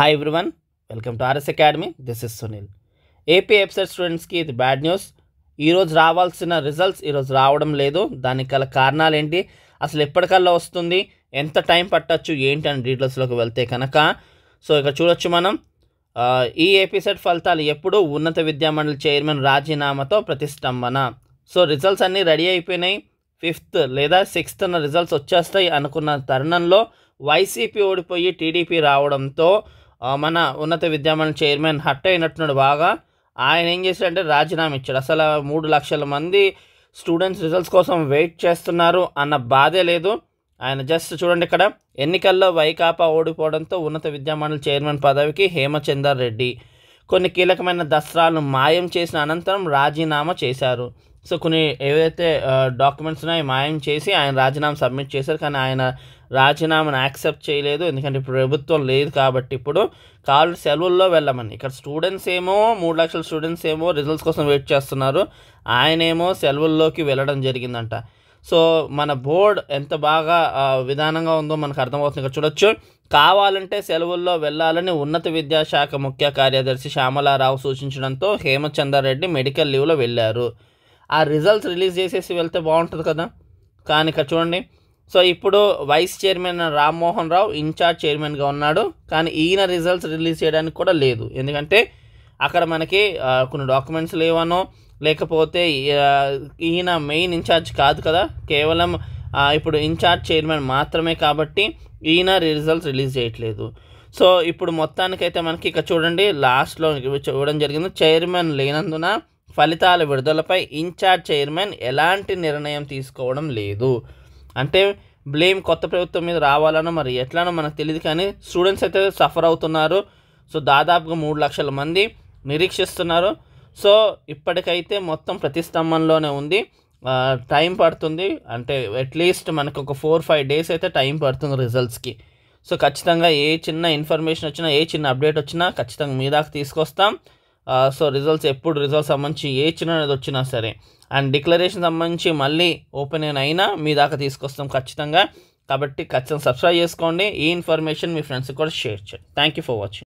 hi everyone welcome to RS academy this is Sunil AP ఎఫ్సెట్ స్టూడెంట్స్కి ఇది బ్యాడ్ న్యూస్ ఈరోజు రావాల్సిన రిజల్ట్స్ ఈరోజు రావడం లేదు దానికి గల కారణాలు ఏంటి అసలు ఎప్పటికల్లా వస్తుంది ఎంత టైం పట్టచ్చు ఏంటి అని డీటెయిల్స్లోకి వెళ్తే కనుక సో ఇక్కడ చూడొచ్చు మనం ఈ ఏపీసెట్ ఫలితాలు ఎప్పుడు ఉన్నత విద్యామండలి చైర్మన్ రాజీనామాతో ప్రతిష్టంభన సో రిజల్ట్స్ అన్నీ రెడీ అయిపోయినాయి ఫిఫ్త్ లేదా సిక్స్త్ రిజల్ట్స్ వచ్చేస్తాయి అనుకున్న తరుణంలో వైసీపీ ఓడిపోయి టీడీపీ రావడంతో మన ఉన్నత విద్యామండలి చైర్మన్ హట్ అయినట్టున్నాడు బాగా ఆయన ఏం చేశాడంటే రాజీనామా ఇచ్చాడు అసలు మూడు లక్షల మంది స్టూడెంట్స్ రిజల్ట్స్ కోసం వెయిట్ చేస్తున్నారు అన్న బాధే లేదు ఆయన జస్ట్ చూడండి ఇక్కడ ఎన్నికల్లో వైకాపా ఓడిపోవడంతో ఉన్నత విద్యామండలి చైర్మన్ పదవికి హేమచందర్ రెడ్డి కొన్ని కీలకమైన దస్త్రాలను మాయం చేసిన అనంతరం రాజీనామా చేశారు సో కొన్ని ఏవైతే డాక్యుమెంట్స్ ఉన్నాయో మాయం చేసి ఆయన రాజీనామా సబ్మిట్ చేశారు కానీ ఆయన రాజీనామాను యాక్సెప్ట్ చేయలేదు ఎందుకంటే ఇప్పుడు ప్రభుత్వం లేదు కాబట్టి ఇప్పుడు కాలు సెలవుల్లో వెళ్ళమని ఇక్కడ స్టూడెంట్స్ ఏమో మూడు లక్షల స్టూడెంట్స్ ఏమో రిజల్ట్స్ కోసం వెయిట్ చేస్తున్నారు ఆయనేమో సెలవుల్లోకి వెళ్ళడం జరిగిందంట సో మన బోర్డ్ ఎంత బాగా విధానంగా ఉందో మనకు అర్థమవుతుంది ఇక్కడ చూడొచ్చు కావాలంటే సెలవుల్లో వెళ్ళాలని ఉన్నత విద్యాశాఖ ముఖ్య కార్యదర్శి శ్యామలారావు సూచించడంతో హేమచందర్ రెడ్డి మెడికల్ లీవ్లో వెళ్ళారు ఆ రిజల్ట్స్ రిలీజ్ చేసేసి వెళ్తే బాగుంటుంది కదా కానీ ఇక్కడ చూడండి సో ఇప్పుడు vice chairman Rammohan Rao incharge చైర్మన్గా ఉన్నాడు కానీ ఈయన రిజల్ట్స్ రిలీజ్ చేయడానికి కూడా లేదు ఎందుకంటే అక్కడ మనకి కొన్ని డాక్యుమెంట్స్ లేవనో లేకపోతే ఈయన మెయిన్ ఇన్ఛార్జ్ కాదు కదా కేవలం ఇప్పుడు ఇన్ఛార్జ్ చైర్మన్ మాత్రమే కాబట్టి ఈయన రిజల్ట్స్ రిలీజ్ చేయట్లేదు సో ఇప్పుడు మొత్తానికైతే మనకి ఇక చూడండి లాస్ట్లో చూడడం జరిగింది చైర్మన్ లేనందున ఫలితాల విడుదలపై ఇన్ఛార్జ్ చైర్మన్ ఎలాంటి నిర్ణయం తీసుకోవడం లేదు అంటే బ్లేమ్ కొత్త ప్రభుత్వం మీద రావాలనో మరి ఎట్లానో మనకు తెలియదు కానీ స్టూడెంట్స్ అయితే సఫర్ అవుతున్నారు సో దాదాపుగా మూడు లక్షల మంది నిరీక్షిస్తున్నారు సో ఇప్పటికైతే మొత్తం ప్రతిస్తంభంలోనే ఉంది టైం పడుతుంది అంటే అట్లీస్ట్ మనకు ఒక ఫోర్ ఫైవ్ డేస్ అయితే టైం పడుతుంది రిజల్ట్స్కి సో ఖచ్చితంగా ఏ చిన్న ఇన్ఫర్మేషన్ వచ్చినా ఏ చిన్న అప్డేట్ వచ్చినా ఖచ్చితంగా మీ దాకా తీసుకొస్తాం సో రిజల్ట్స్ ఎప్పుడు రిజల్ట్స్ సంబంధించి ఏ చిన్న వచ్చినా సరే అండ్ డిక్లరేషన్ సంబంధించి మళ్ళీ ఓపెన్ అయినా మీ దాకా తీసుకొస్తాం ఖచ్చితంగా కాబట్టి ఖచ్చితంగా సబ్స్క్రైబ్ చేసుకోండి ఈ ఇన్ఫర్మేషన్ మీ ఫ్రెండ్స్కి కూడా షేర్ చేయండి థ్యాంక్ యూ ఫర్ వాచింగ్